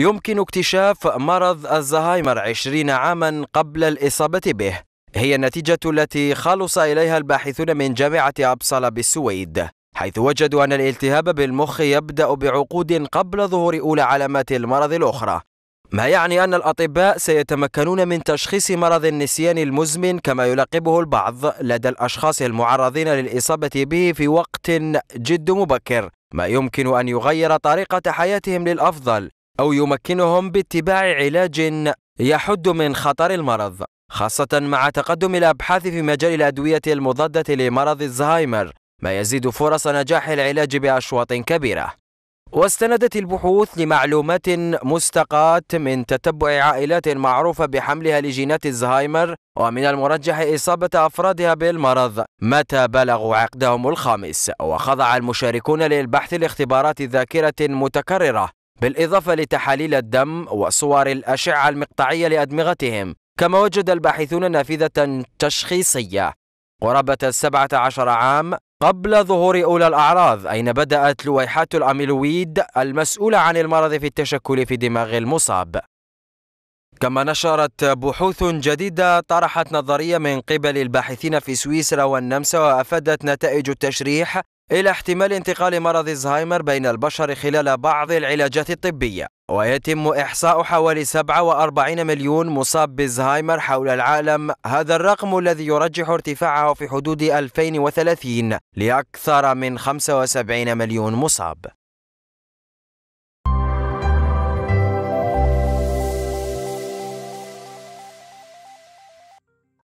يمكن اكتشاف مرض الزهايمر 20 عاما قبل الإصابة به هي النتيجة التي خلص إليها الباحثون من جامعة أبصلة بالسويد حيث وجدوا أن الالتهاب بالمخ يبدأ بعقود قبل ظهور أولى علامات المرض الأخرى ما يعني أن الأطباء سيتمكنون من تشخيص مرض النسيان المزمن كما يلقبه البعض لدى الأشخاص المعرضين للإصابة به في وقت جد مبكر ما يمكن أن يغير طريقة حياتهم للأفضل أو يمكنهم باتباع علاج يحد من خطر المرض خاصة مع تقدم الأبحاث في مجال الأدوية المضادة لمرض الزهايمر ما يزيد فرص نجاح العلاج بأشواط كبيرة واستندت البحوث لمعلومات مستقاة من تتبع عائلات معروفة بحملها لجينات الزهايمر ومن المرجح إصابة أفرادها بالمرض متى بلغوا عقدهم الخامس وخضع المشاركون للبحث لاختبارات ذاكرة متكررة بالإضافة لتحاليل الدم وصور الأشعة المقطعية لأدمغتهم كما وجد الباحثون نافذة تشخيصية قرابة السبعة عشر عام قبل ظهور أولى الأعراض أين بدأت لويحات الأميلويد المسؤولة عن المرض في التشكل في دماغ المصاب كما نشرت بحوث جديدة طرحت نظرية من قبل الباحثين في سويسرا والنمسا وأفادت نتائج التشريح إلى احتمال انتقال مرض الزهايمر بين البشر خلال بعض العلاجات الطبية ويتم إحصاء حوالي 47 مليون مصاب بالزهايمر حول العالم هذا الرقم الذي يرجح ارتفاعه في حدود 2030 لأكثر من 75 مليون مصاب